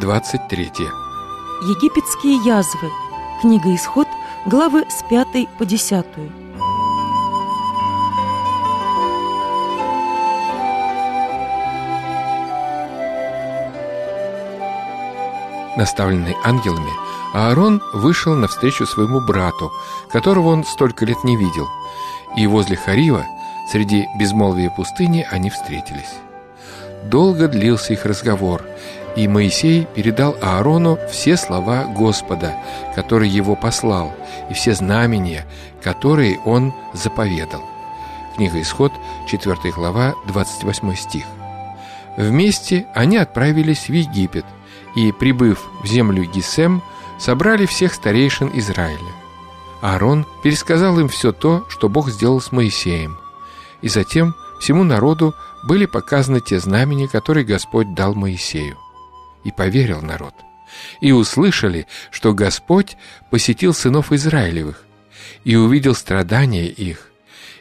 23. Египетские язвы. Книга «Исход», главы с 5 по 10. Наставленный ангелами, Аарон вышел навстречу своему брату, которого он столько лет не видел, и возле Харива, среди безмолвия пустыни, они встретились. Долго длился их разговор, и Моисей передал Аарону все слова Господа, который его послал, и все знамения, которые он заповедал. Книга Исход, 4 глава, 28 стих. Вместе они отправились в Египет и, прибыв в землю Гисем, собрали всех старейшин Израиля. Аарон пересказал им все то, что Бог сделал с Моисеем. И затем всему народу были показаны те знамения, которые Господь дал Моисею и поверил народ. И услышали, что Господь посетил сынов Израилевых, и увидел страдания их,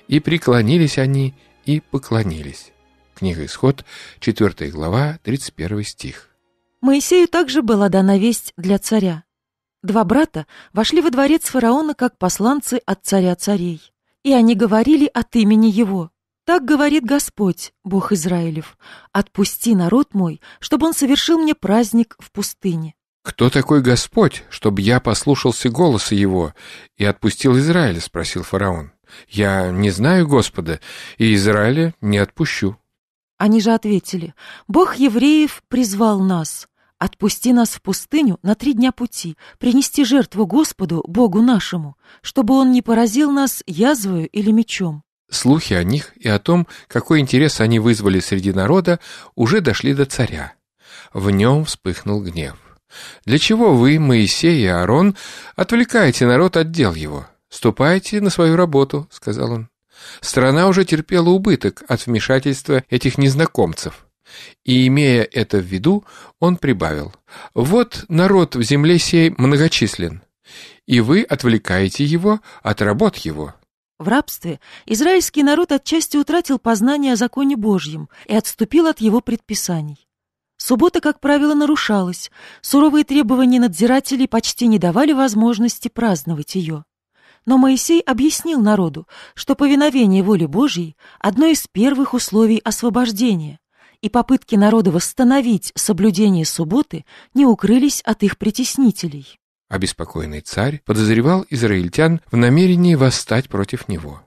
и преклонились они, и поклонились. Книга Исход, 4 глава, 31 стих. Моисею также была дана весть для царя. Два брата вошли во дворец фараона как посланцы от царя царей, и они говорили от имени его – так говорит Господь, Бог Израилев, отпусти народ мой, чтобы он совершил мне праздник в пустыне. Кто такой Господь, чтобы я послушался голоса его и отпустил Израиля, спросил фараон. Я не знаю Господа, и Израиля не отпущу. Они же ответили, Бог евреев призвал нас, отпусти нас в пустыню на три дня пути, принести жертву Господу, Богу нашему, чтобы он не поразил нас язвою или мечом. Слухи о них и о том, какой интерес они вызвали среди народа, уже дошли до царя. В нем вспыхнул гнев. «Для чего вы, Моисей и Аарон, отвлекаете народ от дел его? Ступайте на свою работу», — сказал он. Страна уже терпела убыток от вмешательства этих незнакомцев. И, имея это в виду, он прибавил. «Вот народ в земле сей многочислен, и вы отвлекаете его от работ его». В рабстве израильский народ отчасти утратил познание о законе Божьем и отступил от его предписаний. Суббота, как правило, нарушалась, суровые требования надзирателей почти не давали возможности праздновать ее. Но Моисей объяснил народу, что повиновение воле Божьей – одно из первых условий освобождения, и попытки народа восстановить соблюдение субботы не укрылись от их притеснителей. Обеспокоенный царь подозревал израильтян в намерении восстать против него.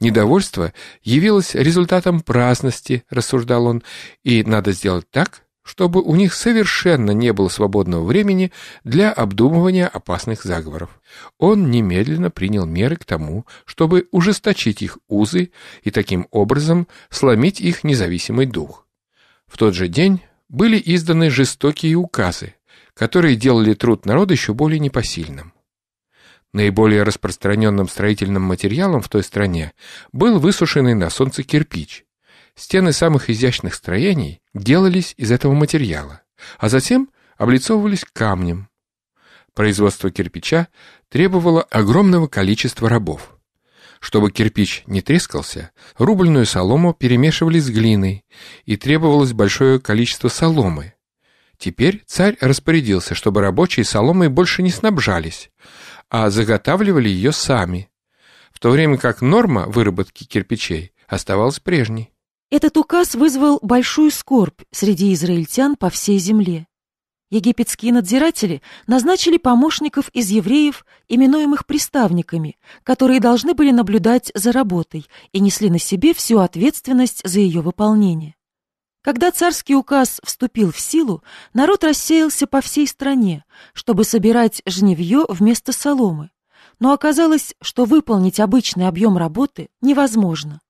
Недовольство явилось результатом праздности, рассуждал он, и надо сделать так, чтобы у них совершенно не было свободного времени для обдумывания опасных заговоров. Он немедленно принял меры к тому, чтобы ужесточить их узы и таким образом сломить их независимый дух. В тот же день были изданы жестокие указы, которые делали труд народа еще более непосильным. Наиболее распространенным строительным материалом в той стране был высушенный на солнце кирпич. Стены самых изящных строений делались из этого материала, а затем облицовывались камнем. Производство кирпича требовало огромного количества рабов. Чтобы кирпич не трескался, рубленную солому перемешивали с глиной, и требовалось большое количество соломы – Теперь царь распорядился, чтобы рабочие соломой больше не снабжались, а заготавливали ее сами, в то время как норма выработки кирпичей оставалась прежней. Этот указ вызвал большую скорбь среди израильтян по всей земле. Египетские надзиратели назначили помощников из евреев, именуемых приставниками, которые должны были наблюдать за работой и несли на себе всю ответственность за ее выполнение. Когда царский указ вступил в силу, народ рассеялся по всей стране, чтобы собирать жневье вместо соломы. Но оказалось, что выполнить обычный объем работы невозможно.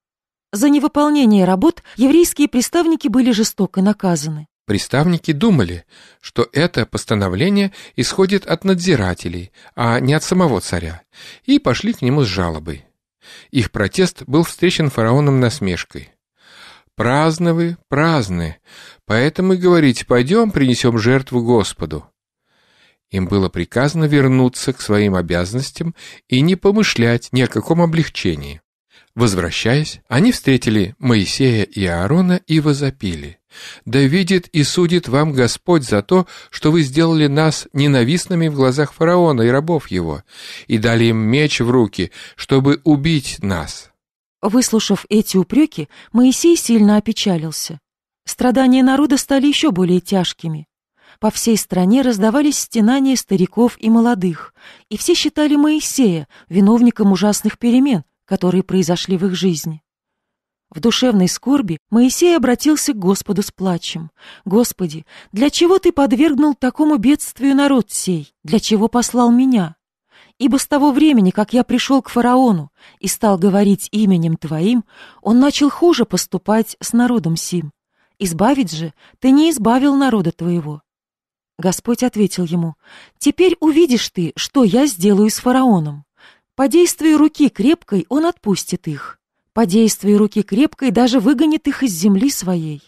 За невыполнение работ еврейские приставники были жестоко наказаны. Приставники думали, что это постановление исходит от надзирателей, а не от самого царя, и пошли к нему с жалобой. Их протест был встречен фараоном насмешкой. Праздны вы, праздны, поэтому и говорите, пойдем принесем жертву Господу. Им было приказано вернуться к своим обязанностям и не помышлять ни о каком облегчении. Возвращаясь, они встретили Моисея и Аарона и возопили. «Да видит и судит вам Господь за то, что вы сделали нас ненавистными в глазах фараона и рабов его, и дали им меч в руки, чтобы убить нас». Выслушав эти упреки, Моисей сильно опечалился. Страдания народа стали еще более тяжкими. По всей стране раздавались стенания стариков и молодых, и все считали Моисея виновником ужасных перемен, которые произошли в их жизни. В душевной скорби Моисей обратился к Господу с плачем. «Господи, для чего ты подвергнул такому бедствию народ сей? Для чего послал меня?» Ибо с того времени, как я пришел к фараону и стал говорить именем твоим, он начал хуже поступать с народом сим. Избавить же ты не избавил народа твоего». Господь ответил ему, «Теперь увидишь ты, что я сделаю с фараоном. По действию руки крепкой он отпустит их. По действию руки крепкой даже выгонит их из земли своей».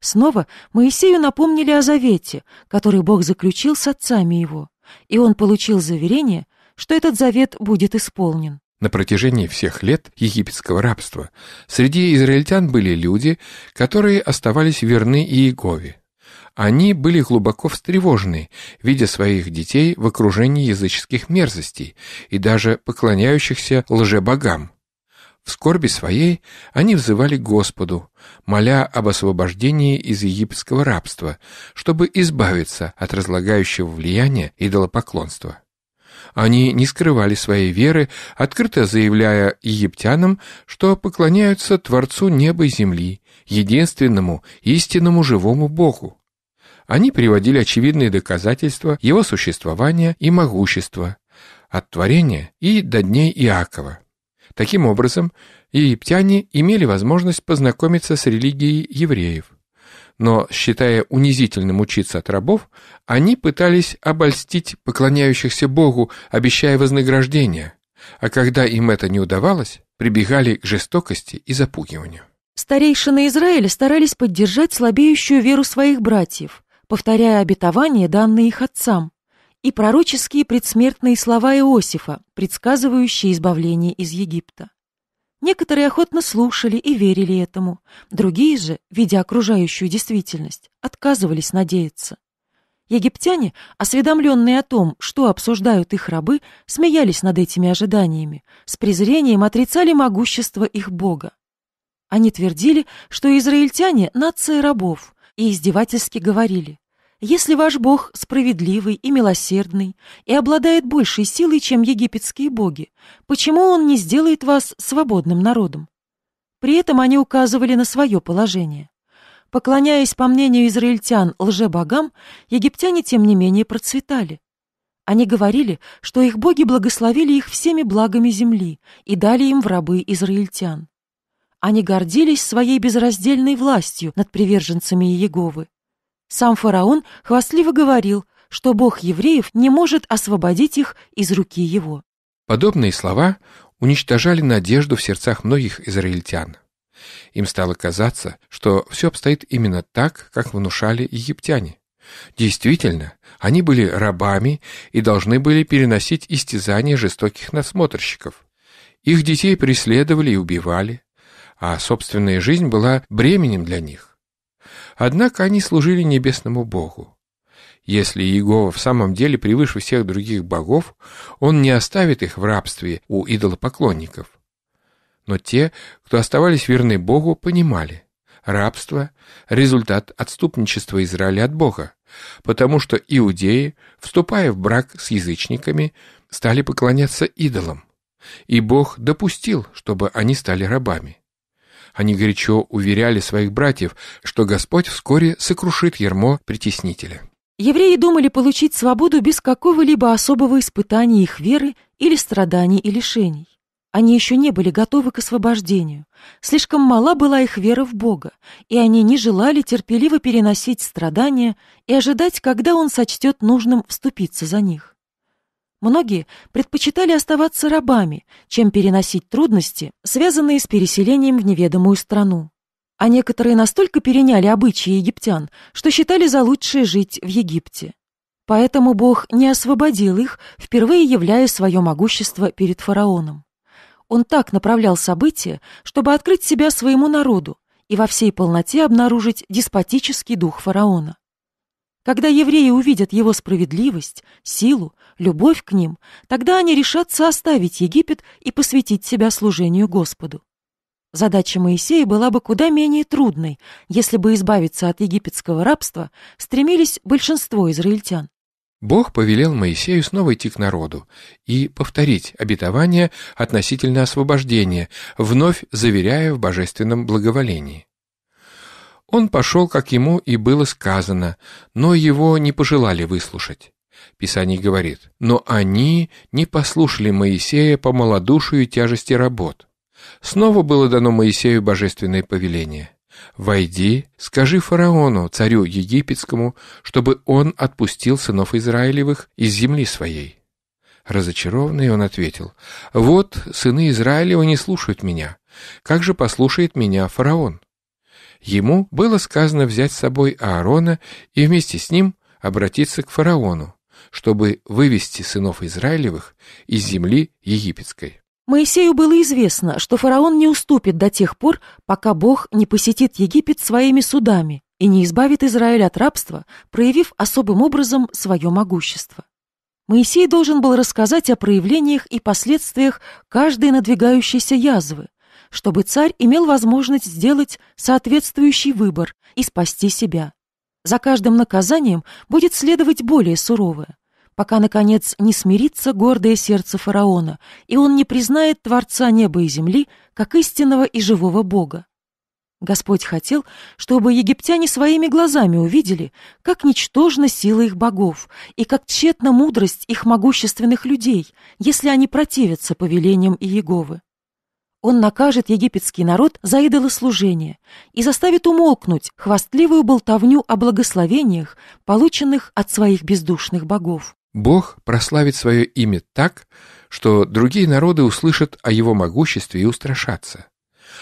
Снова Моисею напомнили о завете, который Бог заключил с отцами его, и он получил заверение, что этот завет будет исполнен. На протяжении всех лет египетского рабства среди израильтян были люди, которые оставались верны Иегове. Они были глубоко встревожены, видя своих детей в окружении языческих мерзостей и даже поклоняющихся лжебогам. В скорби своей они взывали Господу, моля об освобождении из египетского рабства, чтобы избавиться от разлагающего влияния идолопоклонства. Они не скрывали своей веры, открыто заявляя египтянам, что поклоняются Творцу неба и земли, единственному, истинному живому Богу. Они приводили очевидные доказательства его существования и могущества, от творения и до дней Иакова. Таким образом, египтяне имели возможность познакомиться с религией евреев но, считая унизительным учиться от рабов, они пытались обольстить поклоняющихся Богу, обещая вознаграждение, а когда им это не удавалось, прибегали к жестокости и запугиванию. Старейшины Израиля старались поддержать слабеющую веру своих братьев, повторяя обетования, данные их отцам, и пророческие предсмертные слова Иосифа, предсказывающие избавление из Египта. Некоторые охотно слушали и верили этому, другие же, видя окружающую действительность, отказывались надеяться. Египтяне, осведомленные о том, что обсуждают их рабы, смеялись над этими ожиданиями, с презрением отрицали могущество их бога. Они твердили, что израильтяне – нация рабов, и издевательски говорили если ваш Бог справедливый и милосердный и обладает большей силой, чем египетские боги, почему Он не сделает вас свободным народом? При этом они указывали на свое положение. Поклоняясь, по мнению израильтян, лже богам, египтяне, тем не менее, процветали. Они говорили, что их боги благословили их всеми благами земли и дали им в рабы израильтян. Они гордились своей безраздельной властью над приверженцами Иеговы сам фараон хвастливо говорил, что бог евреев не может освободить их из руки его. Подобные слова уничтожали надежду в сердцах многих израильтян. Им стало казаться, что все обстоит именно так, как внушали египтяне. Действительно, они были рабами и должны были переносить истязания жестоких насмотрщиков. Их детей преследовали и убивали, а собственная жизнь была бременем для них. Однако они служили небесному Богу. Если Иегова в самом деле превыше всех других богов, он не оставит их в рабстве у идолопоклонников. Но те, кто оставались верны Богу, понимали, рабство – результат отступничества Израиля от Бога, потому что иудеи, вступая в брак с язычниками, стали поклоняться идолам, и Бог допустил, чтобы они стали рабами. Они горячо уверяли своих братьев, что Господь вскоре сокрушит ермо притеснителя. Евреи думали получить свободу без какого-либо особого испытания их веры или страданий и лишений. Они еще не были готовы к освобождению. Слишком мала была их вера в Бога, и они не желали терпеливо переносить страдания и ожидать, когда Он сочтет нужным вступиться за них. Многие предпочитали оставаться рабами, чем переносить трудности, связанные с переселением в неведомую страну. А некоторые настолько переняли обычаи египтян, что считали за лучшее жить в Египте. Поэтому Бог не освободил их, впервые являя свое могущество перед фараоном. Он так направлял события, чтобы открыть себя своему народу и во всей полноте обнаружить деспотический дух фараона. Когда евреи увидят его справедливость, силу, любовь к ним, тогда они решатся оставить Египет и посвятить себя служению Господу. Задача Моисея была бы куда менее трудной, если бы избавиться от египетского рабства стремились большинство израильтян. Бог повелел Моисею снова идти к народу и повторить обетование относительно освобождения, вновь заверяя в божественном благоволении. Он пошел, как ему и было сказано, но его не пожелали выслушать. Писание говорит, «Но они не послушали Моисея по малодушию и тяжести работ». Снова было дано Моисею божественное повеление. «Войди, скажи фараону, царю египетскому, чтобы он отпустил сынов Израилевых из земли своей». Разочарованный он ответил, «Вот, сыны Израилева не слушают меня. Как же послушает меня фараон?» Ему было сказано взять с собой Аарона и вместе с ним обратиться к фараону, чтобы вывести сынов Израилевых из земли египетской. Моисею было известно, что фараон не уступит до тех пор, пока Бог не посетит Египет своими судами и не избавит Израиль от рабства, проявив особым образом свое могущество. Моисей должен был рассказать о проявлениях и последствиях каждой надвигающейся язвы, чтобы царь имел возможность сделать соответствующий выбор и спасти себя. За каждым наказанием будет следовать более суровое, пока, наконец, не смирится гордое сердце фараона, и он не признает Творца неба и земли как истинного и живого Бога. Господь хотел, чтобы египтяне своими глазами увидели, как ничтожна сила их богов и как тщетна мудрость их могущественных людей, если они противятся повелениям Иеговы. Он накажет египетский народ за идолослужение и заставит умолкнуть хвастливую болтовню о благословениях, полученных от своих бездушных богов. Бог прославит свое имя так, что другие народы услышат о его могуществе и устрашатся,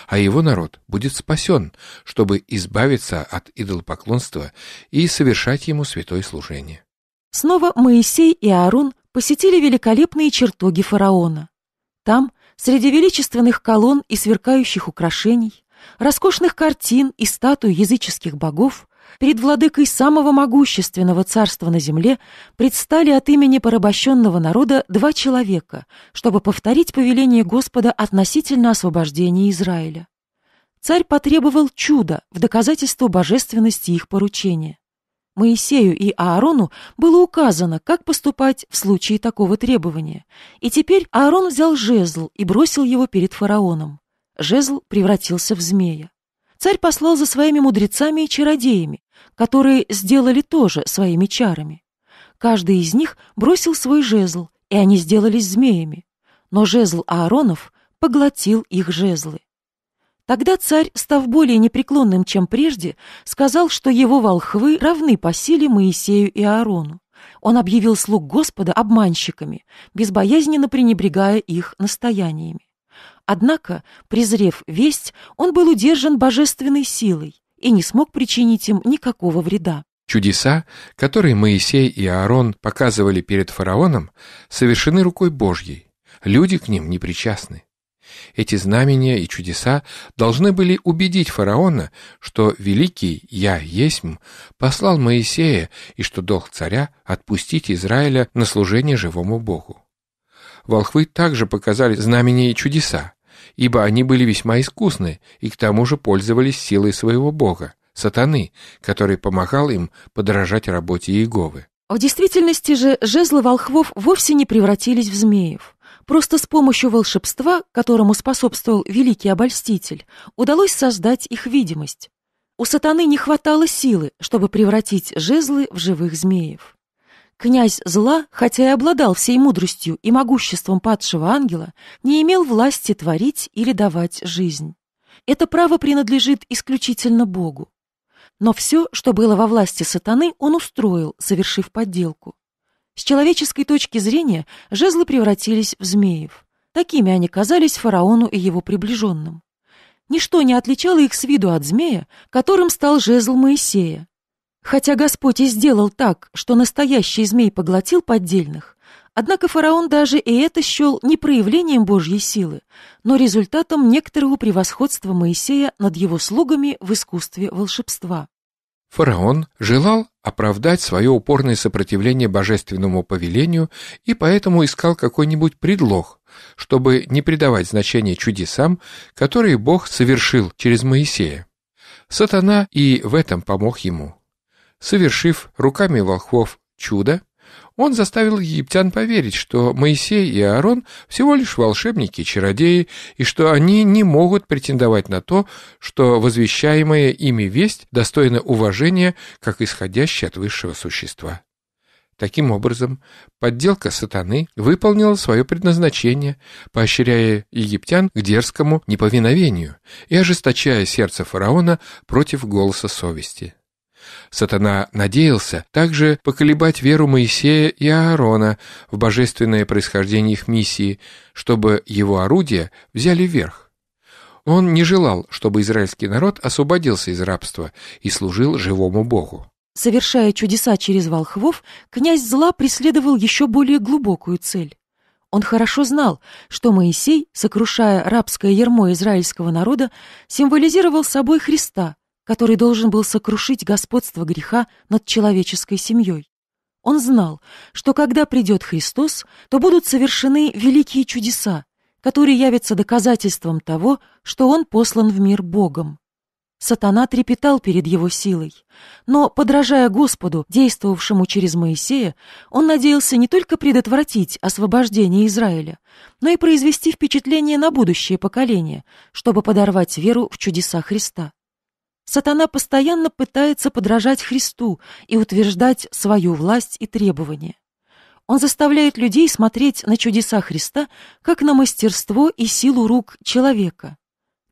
а его народ будет спасен, чтобы избавиться от идолопоклонства и совершать ему святое служение. Снова Моисей и Аарон посетили великолепные чертоги фараона. Там – Среди величественных колонн и сверкающих украшений, роскошных картин и статуй языческих богов, перед владыкой самого могущественного царства на земле предстали от имени порабощенного народа два человека, чтобы повторить повеление Господа относительно освобождения Израиля. Царь потребовал чуда в доказательство божественности их поручения. Моисею и Аарону было указано, как поступать в случае такого требования. И теперь Аарон взял жезл и бросил его перед фараоном. Жезл превратился в змея. Царь послал за своими мудрецами и чародеями, которые сделали тоже своими чарами. Каждый из них бросил свой жезл, и они сделались змеями. Но жезл Ааронов поглотил их жезлы. Тогда царь, став более непреклонным, чем прежде, сказал, что его волхвы равны по силе Моисею и Аарону. Он объявил слуг Господа обманщиками, безбоязненно пренебрегая их настояниями. Однако, презрев весть, он был удержан божественной силой и не смог причинить им никакого вреда. Чудеса, которые Моисей и Аарон показывали перед фараоном, совершены рукой Божьей. Люди к ним не причастны. Эти знамения и чудеса должны были убедить фараона, что великий «Я есть послал Моисея и что долг царя — отпустить Израиля на служение живому Богу. Волхвы также показали знамения и чудеса, ибо они были весьма искусны и к тому же пользовались силой своего Бога, сатаны, который помогал им подражать работе Иеговы. В действительности же жезлы волхвов вовсе не превратились в змеев. Просто с помощью волшебства, которому способствовал великий обольститель, удалось создать их видимость. У сатаны не хватало силы, чтобы превратить жезлы в живых змеев. Князь зла, хотя и обладал всей мудростью и могуществом падшего ангела, не имел власти творить или давать жизнь. Это право принадлежит исключительно Богу. Но все, что было во власти сатаны, он устроил, совершив подделку. С человеческой точки зрения жезлы превратились в змеев. Такими они казались фараону и его приближенным. Ничто не отличало их с виду от змея, которым стал жезл Моисея. Хотя Господь и сделал так, что настоящий змей поглотил поддельных, однако фараон даже и это счел не проявлением Божьей силы, но результатом некоторого превосходства Моисея над его слугами в искусстве волшебства. Фараон желал оправдать свое упорное сопротивление божественному повелению и поэтому искал какой-нибудь предлог, чтобы не придавать значения чудесам, которые Бог совершил через Моисея. Сатана и в этом помог ему. Совершив руками волхвов чудо, он заставил египтян поверить, что Моисей и Аарон всего лишь волшебники и чародеи, и что они не могут претендовать на то, что возвещаемая ими весть достойна уважения, как исходящая от высшего существа. Таким образом, подделка сатаны выполнила свое предназначение, поощряя египтян к дерзкому неповиновению и ожесточая сердце фараона против голоса совести. Сатана надеялся также поколебать веру Моисея и Аарона в божественное происхождение их миссии, чтобы его орудия взяли верх. Он не желал, чтобы израильский народ освободился из рабства и служил живому Богу. Совершая чудеса через волхвов, князь зла преследовал еще более глубокую цель. Он хорошо знал, что Моисей, сокрушая рабское ярмо израильского народа, символизировал собой Христа – который должен был сокрушить господство греха над человеческой семьей. Он знал, что когда придет Христос, то будут совершены великие чудеса, которые явятся доказательством того, что он послан в мир Богом. Сатана трепетал перед его силой, но, подражая Господу, действовавшему через Моисея, он надеялся не только предотвратить освобождение Израиля, но и произвести впечатление на будущее поколение, чтобы подорвать веру в чудеса Христа. Сатана постоянно пытается подражать Христу и утверждать свою власть и требования. Он заставляет людей смотреть на чудеса Христа как на мастерство и силу рук человека.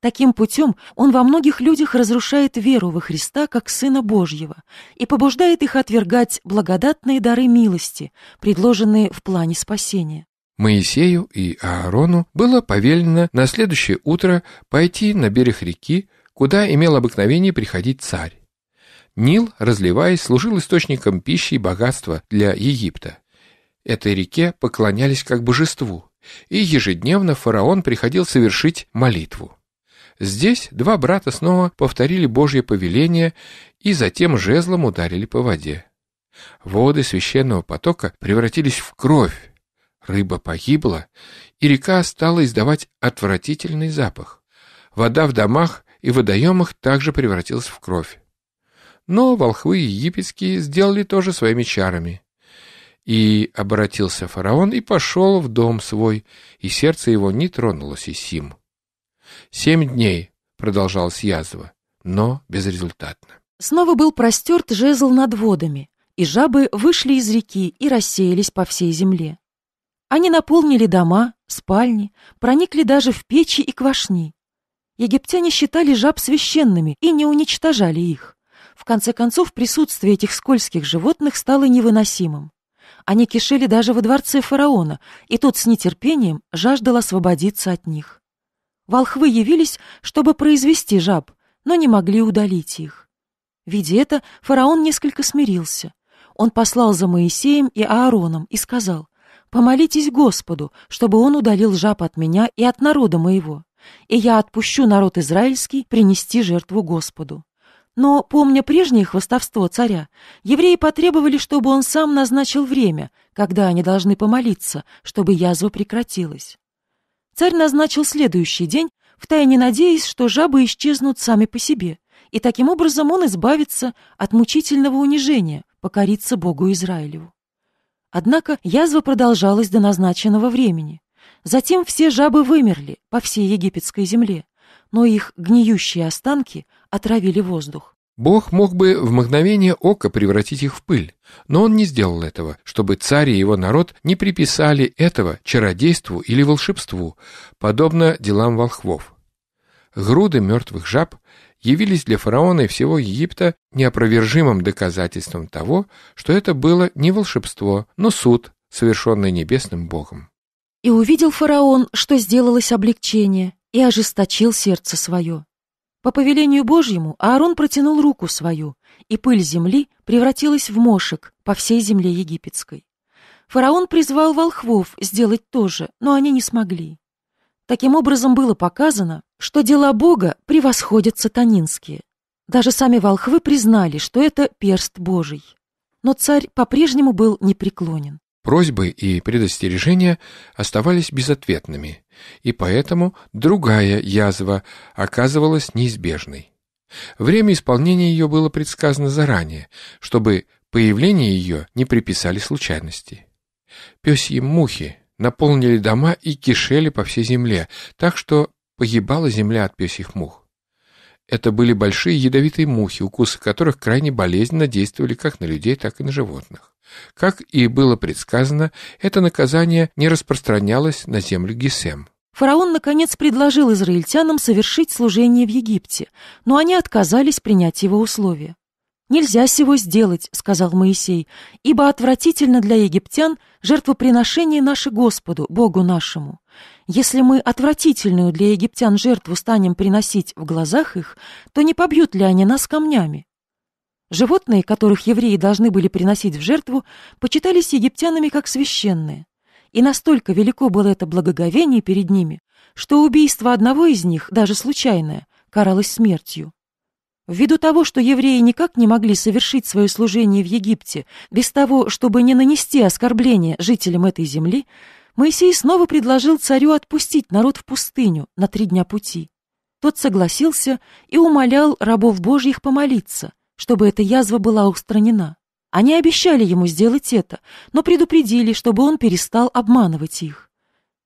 Таким путем он во многих людях разрушает веру во Христа как Сына Божьего и побуждает их отвергать благодатные дары милости, предложенные в плане спасения. Моисею и Аарону было повелено на следующее утро пойти на берег реки, куда имел обыкновение приходить царь. Нил, разливаясь, служил источником пищи и богатства для Египта. Этой реке поклонялись как божеству, и ежедневно фараон приходил совершить молитву. Здесь два брата снова повторили Божье повеление и затем жезлом ударили по воде. Воды священного потока превратились в кровь, рыба погибла, и река стала издавать отвратительный запах. Вода в домах и в их также превратился в кровь. Но волхвы египетские сделали тоже своими чарами. И обратился фараон и пошел в дом свой, и сердце его не тронулось и сим. Семь дней продолжалась язва, но безрезультатно. Снова был простерт жезл над водами, и жабы вышли из реки и рассеялись по всей земле. Они наполнили дома, спальни, проникли даже в печи и квашни. Египтяне считали жаб священными и не уничтожали их. В конце концов, присутствие этих скользких животных стало невыносимым. Они кишели даже во дворце фараона, и тот с нетерпением жаждал освободиться от них. Волхвы явились, чтобы произвести жаб, но не могли удалить их. Видя это, фараон несколько смирился. Он послал за Моисеем и Аароном и сказал, «Помолитесь Господу, чтобы он удалил жаб от меня и от народа моего» и я отпущу народ израильский принести жертву Господу. Но, помня прежнее хвостовство царя, евреи потребовали, чтобы он сам назначил время, когда они должны помолиться, чтобы язва прекратилась. Царь назначил следующий день, втайне надеясь, что жабы исчезнут сами по себе, и таким образом он избавится от мучительного унижения, покориться Богу Израилеву. Однако язва продолжалась до назначенного времени. Затем все жабы вымерли по всей египетской земле, но их гниющие останки отравили воздух. Бог мог бы в мгновение ока превратить их в пыль, но он не сделал этого, чтобы царь и его народ не приписали этого чародейству или волшебству, подобно делам волхвов. Груды мертвых жаб явились для фараона и всего Египта неопровержимым доказательством того, что это было не волшебство, но суд, совершенный небесным богом. И увидел фараон, что сделалось облегчение, и ожесточил сердце свое. По повелению Божьему Аарон протянул руку свою, и пыль земли превратилась в мошек по всей земле египетской. Фараон призвал волхвов сделать то же, но они не смогли. Таким образом было показано, что дела Бога превосходят сатанинские. Даже сами волхвы признали, что это перст Божий. Но царь по-прежнему был непреклонен. Просьбы и предостережения оставались безответными, и поэтому другая язва оказывалась неизбежной. Время исполнения ее было предсказано заранее, чтобы появление ее не приписали случайности. Песьи мухи наполнили дома и кишели по всей земле, так что погибала земля от песьих мух. Это были большие ядовитые мухи, укусы которых крайне болезненно действовали как на людей, так и на животных. Как и было предсказано, это наказание не распространялось на землю Гесем. Фараон, наконец, предложил израильтянам совершить служение в Египте, но они отказались принять его условия. «Нельзя сего сделать», — сказал Моисей, «ибо отвратительно для египтян жертвоприношение наше Господу, Богу нашему. Если мы отвратительную для египтян жертву станем приносить в глазах их, то не побьют ли они нас камнями?» Животные, которых евреи должны были приносить в жертву, почитались египтянами как священные. И настолько велико было это благоговение перед ними, что убийство одного из них, даже случайное, каралось смертью. Ввиду того, что евреи никак не могли совершить свое служение в Египте без того, чтобы не нанести оскорбления жителям этой земли, Моисей снова предложил царю отпустить народ в пустыню на три дня пути. Тот согласился и умолял рабов Божьих помолиться, чтобы эта язва была устранена. Они обещали ему сделать это, но предупредили, чтобы он перестал обманывать их.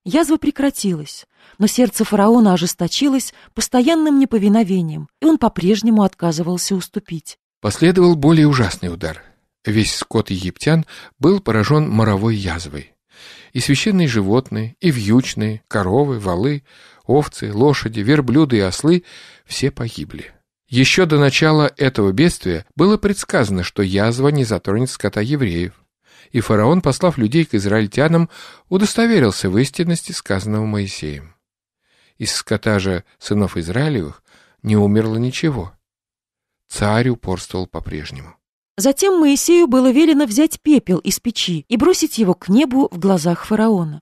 Язва прекратилась, но сердце фараона ожесточилось постоянным неповиновением, и он по-прежнему отказывался уступить. Последовал более ужасный удар. Весь скот египтян был поражен моровой язвой. И священные животные, и вьючные, коровы, валы, овцы, лошади, верблюды и ослы — все погибли. Еще до начала этого бедствия было предсказано, что язва не затронет скота евреев. И фараон, послав людей к израильтянам, удостоверился в истинности сказанного Моисеем. Из скота же сынов Израилевых не умерло ничего. Царь упорствовал по-прежнему. Затем Моисею было велено взять пепел из печи и бросить его к небу в глазах фараона.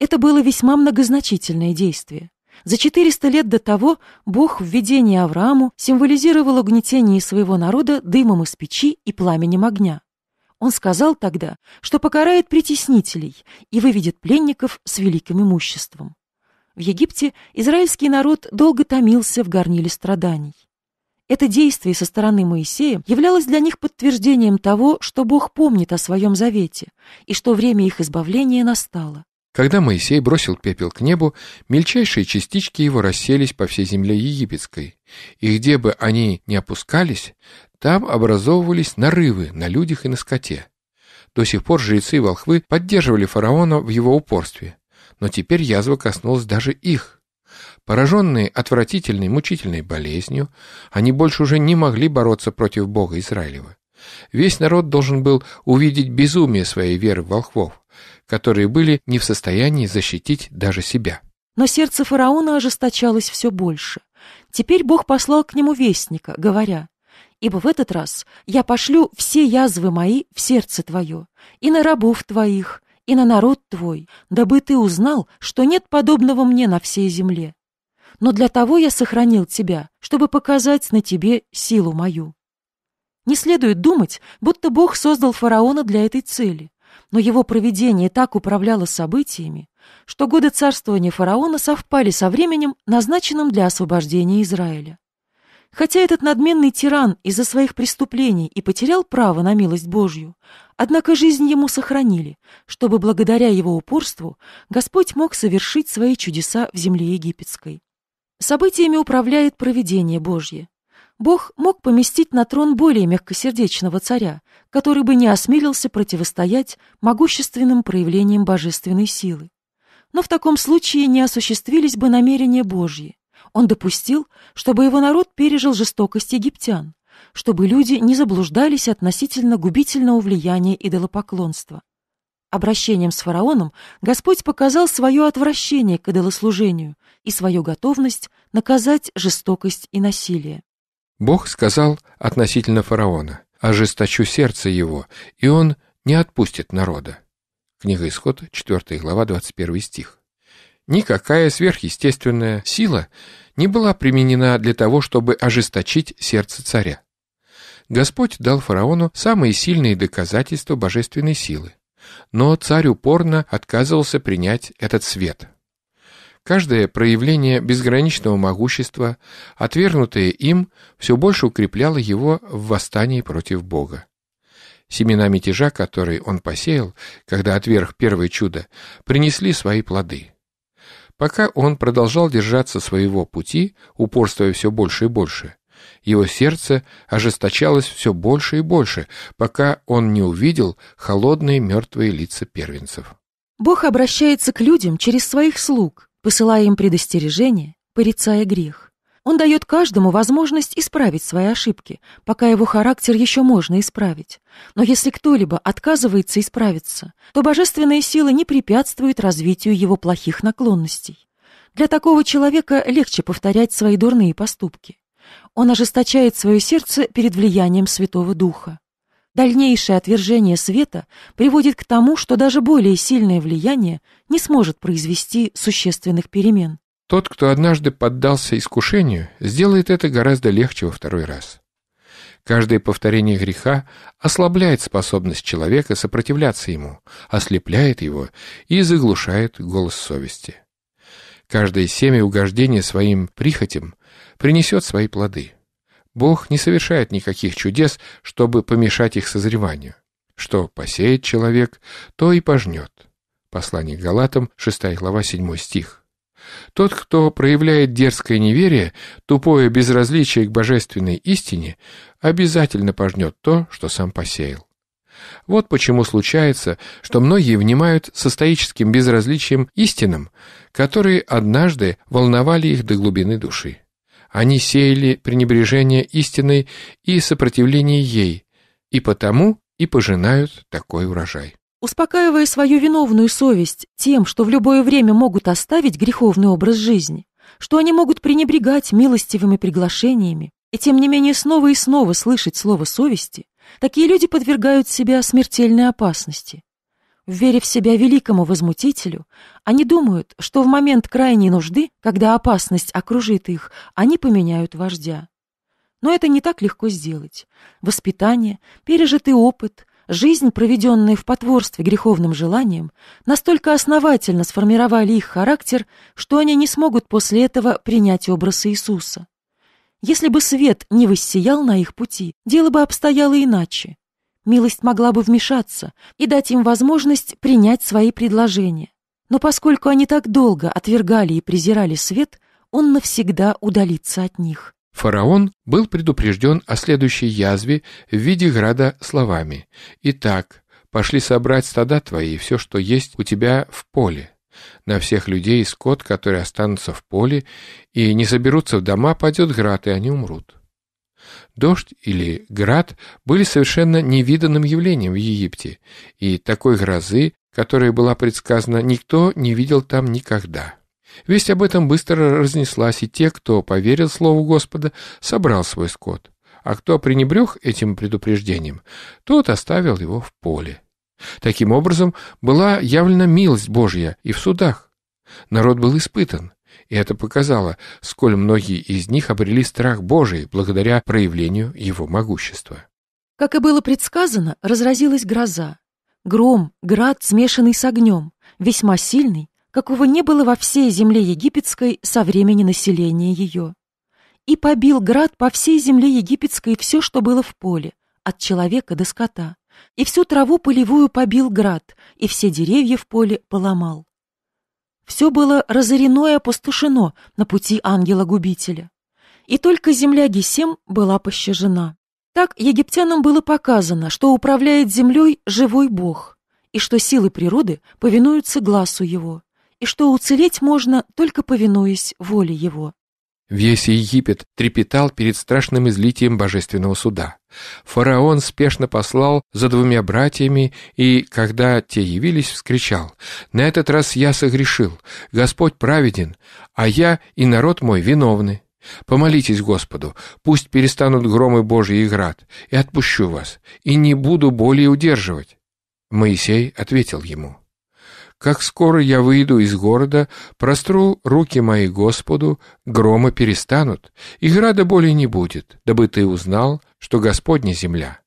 Это было весьма многозначительное действие. За 400 лет до того Бог в видении Аврааму символизировал угнетение своего народа дымом из печи и пламенем огня. Он сказал тогда, что покарает притеснителей и выведет пленников с великим имуществом. В Египте израильский народ долго томился в горниле страданий. Это действие со стороны Моисея являлось для них подтверждением того, что Бог помнит о своем завете и что время их избавления настало. Когда Моисей бросил пепел к небу, мельчайшие частички его расселись по всей земле египетской, и где бы они ни опускались, там образовывались нарывы на людях и на скоте. До сих пор жрецы и волхвы поддерживали фараона в его упорстве, но теперь язва коснулась даже их. Пораженные отвратительной мучительной болезнью, они больше уже не могли бороться против Бога Израилева. Весь народ должен был увидеть безумие своей веры в волхвов, которые были не в состоянии защитить даже себя. Но сердце фараона ожесточалось все больше. Теперь Бог послал к нему вестника, говоря, «Ибо в этот раз я пошлю все язвы мои в сердце твое, и на рабов твоих, и на народ твой, дабы ты узнал, что нет подобного мне на всей земле. Но для того я сохранил тебя, чтобы показать на тебе силу мою». Не следует думать, будто Бог создал фараона для этой цели, но его провидение так управляло событиями, что годы царствования фараона совпали со временем, назначенным для освобождения Израиля. Хотя этот надменный тиран из-за своих преступлений и потерял право на милость Божью, однако жизнь ему сохранили, чтобы благодаря его упорству Господь мог совершить свои чудеса в земле египетской. Событиями управляет провидение Божье. Бог мог поместить на трон более мягкосердечного царя, который бы не осмелился противостоять могущественным проявлениям божественной силы. Но в таком случае не осуществились бы намерения Божьи. Он допустил, чтобы его народ пережил жестокость египтян, чтобы люди не заблуждались относительно губительного влияния идолопоклонства. Обращением с фараоном Господь показал свое отвращение к идолослужению и свою готовность наказать жестокость и насилие. Бог сказал относительно фараона, «Ожесточу сердце его, и он не отпустит народа». Книга Исход, 4 глава, 21 стих. Никакая сверхъестественная сила не была применена для того, чтобы ожесточить сердце царя. Господь дал фараону самые сильные доказательства божественной силы, но царь упорно отказывался принять этот свет – Каждое проявление безграничного могущества, отвергнутое им, все больше укрепляло его в восстании против Бога. Семена мятежа, которые он посеял, когда отверг первое чудо, принесли свои плоды. Пока он продолжал держаться своего пути, упорствуя все больше и больше, его сердце ожесточалось все больше и больше, пока он не увидел холодные мертвые лица первенцев. Бог обращается к людям через своих слуг посылая им предостережение, порицая грех. Он дает каждому возможность исправить свои ошибки, пока его характер еще можно исправить. Но если кто-либо отказывается исправиться, то божественные силы не препятствуют развитию его плохих наклонностей. Для такого человека легче повторять свои дурные поступки. Он ожесточает свое сердце перед влиянием Святого Духа. Дальнейшее отвержение света приводит к тому, что даже более сильное влияние не сможет произвести существенных перемен. Тот, кто однажды поддался искушению, сделает это гораздо легче во второй раз. Каждое повторение греха ослабляет способность человека сопротивляться ему, ослепляет его и заглушает голос совести. Каждое семя угождения своим прихотям принесет свои плоды – Бог не совершает никаких чудес, чтобы помешать их созреванию. Что посеет человек, то и пожнет. Послание к Галатам, 6 глава, 7 стих. Тот, кто проявляет дерзкое неверие, тупое безразличие к божественной истине, обязательно пожнет то, что сам посеял. Вот почему случается, что многие внимают со стоическим безразличием истинам, которые однажды волновали их до глубины души. Они сеяли пренебрежение истиной и сопротивление ей, и потому и пожинают такой урожай. Успокаивая свою виновную совесть тем, что в любое время могут оставить греховный образ жизни, что они могут пренебрегать милостивыми приглашениями, и тем не менее снова и снова слышать слово совести, такие люди подвергают себя смертельной опасности. Веря в себя великому возмутителю, они думают, что в момент крайней нужды, когда опасность окружит их, они поменяют вождя. Но это не так легко сделать. Воспитание, пережитый опыт, жизнь, проведенная в потворстве греховным желаниям, настолько основательно сформировали их характер, что они не смогут после этого принять образ Иисуса. Если бы свет не воссиял на их пути, дело бы обстояло иначе, милость могла бы вмешаться и дать им возможность принять свои предложения. Но поскольку они так долго отвергали и презирали свет, он навсегда удалится от них. Фараон был предупрежден о следующей язве в виде града словами «Итак, пошли собрать стада твои и все, что есть у тебя в поле, на всех людей и скот, которые останутся в поле и не соберутся в дома, падет град, и они умрут. Дождь или град были совершенно невиданным явлением в Египте, и такой грозы, которая была предсказана, никто не видел там никогда. Весть об этом быстро разнеслась, и те, кто поверил слову Господа, собрал свой скот, а кто пренебрег этим предупреждением, тот оставил его в поле. Таким образом, была явлена милость Божья и в судах. Народ был испытан, и это показало, сколь многие из них обрели страх Божий благодаря проявлению его могущества. Как и было предсказано, разразилась гроза. Гром, град, смешанный с огнем, весьма сильный, какого не было во всей земле египетской со времени населения ее. И побил град по всей земле египетской все, что было в поле, от человека до скота. И всю траву полевую побил град, и все деревья в поле поломал. Все было разорено и опустошено на пути ангела-губителя. И только земля Гесем была пощажена. Так египтянам было показано, что управляет землей живой Бог, и что силы природы повинуются глазу его, и что уцелеть можно, только повинуясь воле его. Весь Египет трепетал перед страшным излитием божественного суда. Фараон спешно послал за двумя братьями, и, когда те явились, вскричал, «На этот раз я согрешил, Господь праведен, а я и народ мой виновны. Помолитесь Господу, пусть перестанут громы Божьи и град, и отпущу вас, и не буду более удерживать». Моисей ответил ему, как скоро я выйду из города, простру руки мои Господу, громы перестанут, и града боли не будет, дабы ты узнал, что Господня земля.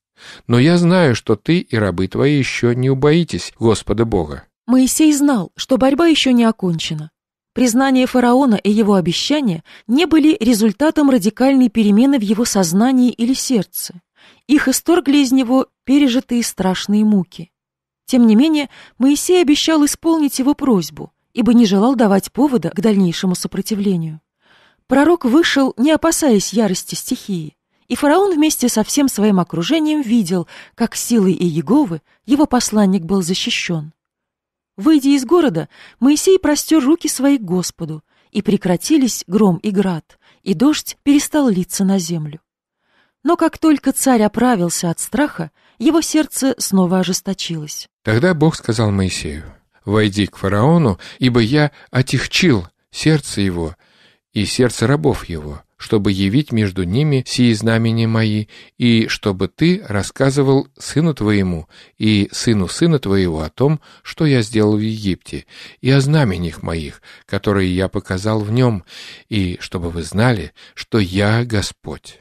Но я знаю, что ты и рабы твои еще не убоитесь Господа Бога». Моисей знал, что борьба еще не окончена. Признание фараона и его обещания не были результатом радикальной перемены в его сознании или сердце. Их исторгли из него пережитые страшные муки. Тем не менее, Моисей обещал исполнить его просьбу, ибо не желал давать повода к дальнейшему сопротивлению. Пророк вышел, не опасаясь ярости стихии, и фараон вместе со всем своим окружением видел, как силой Иеговы его посланник был защищен. Выйдя из города, Моисей простер руки свои к Господу, и прекратились гром и град, и дождь перестал литься на землю. Но как только царь оправился от страха, его сердце снова ожесточилось. Тогда Бог сказал Моисею, «Войди к фараону, ибо я отягчил сердце его и сердце рабов его, чтобы явить между ними сии знамения мои, и чтобы ты рассказывал сыну твоему и сыну сына твоего о том, что я сделал в Египте, и о знамениях моих, которые я показал в нем, и чтобы вы знали, что я Господь».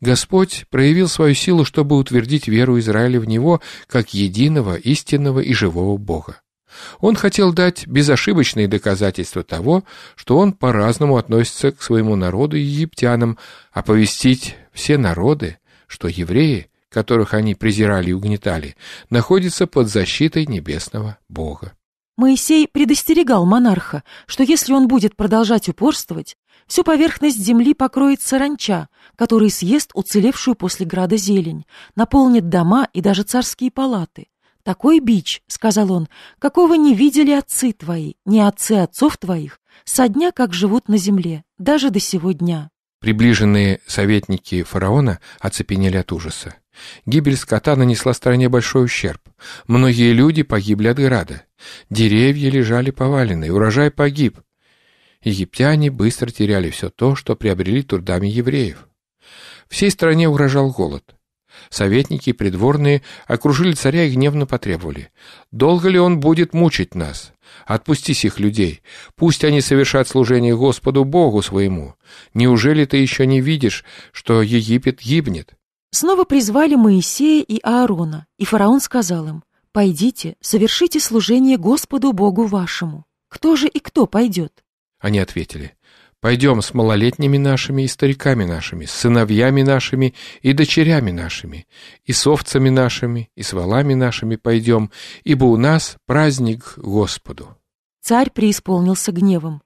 Господь проявил свою силу, чтобы утвердить веру Израиля в Него как единого, истинного и живого Бога. Он хотел дать безошибочные доказательства того, что он по-разному относится к своему народу и египтянам, оповестить все народы, что евреи, которых они презирали и угнетали, находятся под защитой небесного Бога. Моисей предостерегал монарха, что если он будет продолжать упорствовать, Всю поверхность земли покроет саранча, который съест уцелевшую после града зелень, наполнит дома и даже царские палаты. «Такой бич», — сказал он, — «какого не видели отцы твои, не отцы отцов твоих, со дня, как живут на земле, даже до сего дня». Приближенные советники фараона оцепенели от ужаса. Гибель скота нанесла стране большой ущерб. Многие люди погибли от града. Деревья лежали поваленные, урожай погиб. Египтяне быстро теряли все то, что приобрели трудами евреев. Всей стране угрожал голод. Советники и придворные окружили царя и гневно потребовали. «Долго ли он будет мучить нас? Отпусти сих людей. Пусть они совершат служение Господу Богу своему. Неужели ты еще не видишь, что Египет гибнет?» Снова призвали Моисея и Аарона, и фараон сказал им, «Пойдите, совершите служение Господу Богу вашему. Кто же и кто пойдет? Они ответили, «Пойдем с малолетними нашими и стариками нашими, с сыновьями нашими и дочерями нашими, и с овцами нашими, и с валами нашими пойдем, ибо у нас праздник Господу». Царь преисполнился гневом.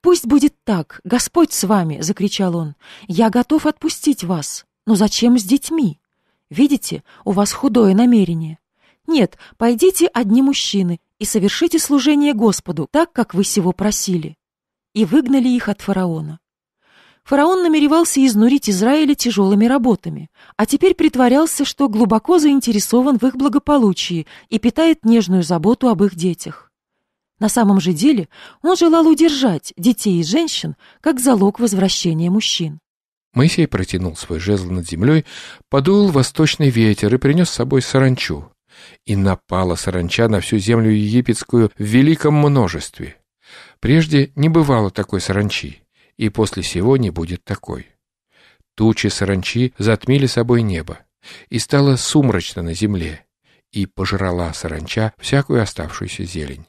«Пусть будет так, Господь с вами!» — закричал он. «Я готов отпустить вас, но зачем с детьми? Видите, у вас худое намерение. Нет, пойдите одни мужчины и совершите служение Господу так, как вы сего просили» и выгнали их от фараона. Фараон намеревался изнурить Израиля тяжелыми работами, а теперь притворялся, что глубоко заинтересован в их благополучии и питает нежную заботу об их детях. На самом же деле он желал удержать детей и женщин как залог возвращения мужчин. Моисей протянул свой жезл над землей, подул восточный ветер и принес с собой саранчу. И напала саранча на всю землю египетскую в великом множестве. Прежде не бывало такой саранчи, и после сего не будет такой. Тучи саранчи затмили собой небо, и стало сумрачно на земле, и пожрала саранча всякую оставшуюся зелень.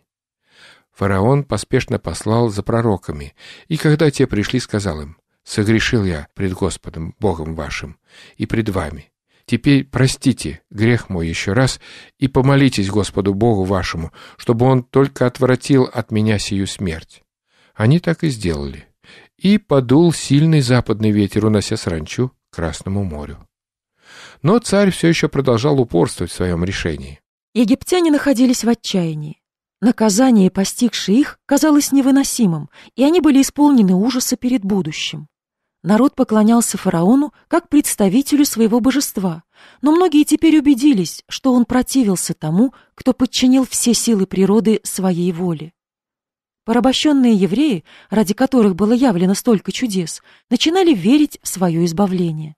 Фараон поспешно послал за пророками, и когда те пришли, сказал им, «Согрешил я пред Господом, Богом вашим, и пред вами, Теперь простите грех мой еще раз и помолитесь Господу Богу вашему, чтобы он только отвратил от меня сию смерть». Они так и сделали. И подул сильный западный ветер, унося сранчу к Красному морю. Но царь все еще продолжал упорствовать в своем решении. Египтяне находились в отчаянии. Наказание, постигшее их, казалось невыносимым, и они были исполнены ужаса перед будущим. Народ поклонялся фараону как представителю своего божества, но многие теперь убедились, что он противился тому, кто подчинил все силы природы своей воле. Порабощенные евреи, ради которых было явлено столько чудес, начинали верить в свое избавление.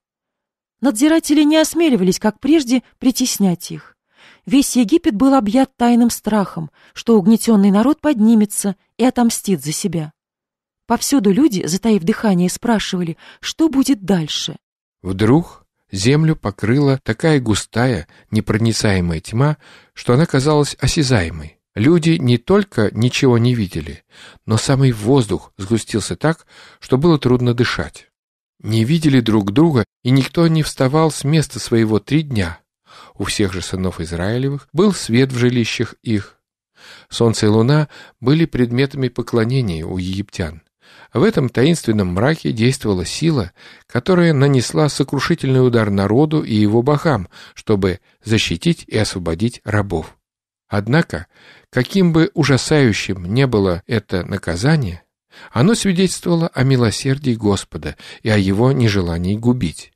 Надзиратели не осмеливались, как прежде, притеснять их. Весь Египет был объят тайным страхом, что угнетенный народ поднимется и отомстит за себя. Повсюду люди, затаив дыхание, спрашивали, что будет дальше. Вдруг землю покрыла такая густая, непроницаемая тьма, что она казалась осязаемой. Люди не только ничего не видели, но самый воздух сгустился так, что было трудно дышать. Не видели друг друга, и никто не вставал с места своего три дня. У всех же сынов Израилевых был свет в жилищах их. Солнце и луна были предметами поклонения у египтян. В этом таинственном мраке действовала сила, которая нанесла сокрушительный удар народу и его богам, чтобы защитить и освободить рабов. Однако, каким бы ужасающим не было это наказание, оно свидетельствовало о милосердии Господа и о его нежелании губить.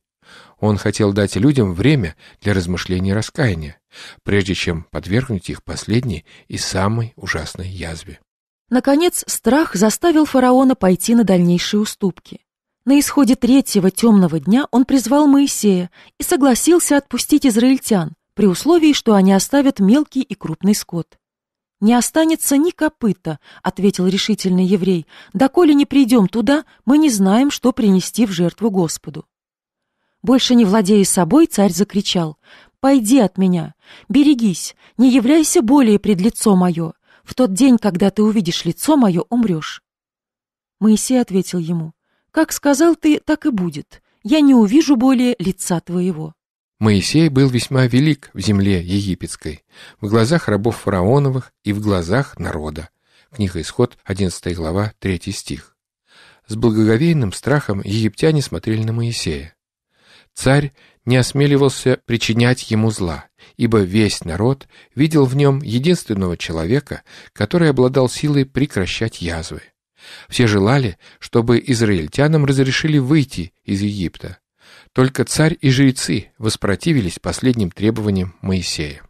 Он хотел дать людям время для размышлений и раскаяния, прежде чем подвергнуть их последней и самой ужасной язве. Наконец, страх заставил фараона пойти на дальнейшие уступки. На исходе третьего темного дня он призвал Моисея и согласился отпустить израильтян, при условии, что они оставят мелкий и крупный скот. «Не останется ни копыта», — ответил решительный еврей, «доколе не придем туда, мы не знаем, что принести в жертву Господу». Больше не владея собой, царь закричал, «Пойди от меня, берегись, не являйся более пред лицо мое, в тот день, когда ты увидишь лицо мое, умрешь». Моисей ответил ему, «Как сказал ты, так и будет. Я не увижу более лица твоего». Моисей был весьма велик в земле египетской, в глазах рабов фараоновых и в глазах народа. Книга Исход, 11 глава, 3 стих. С благоговейным страхом египтяне смотрели на Моисея. Царь не осмеливался причинять ему зла, ибо весь народ видел в нем единственного человека, который обладал силой прекращать язвы. Все желали, чтобы израильтянам разрешили выйти из Египта. Только царь и жрецы воспротивились последним требованиям Моисея.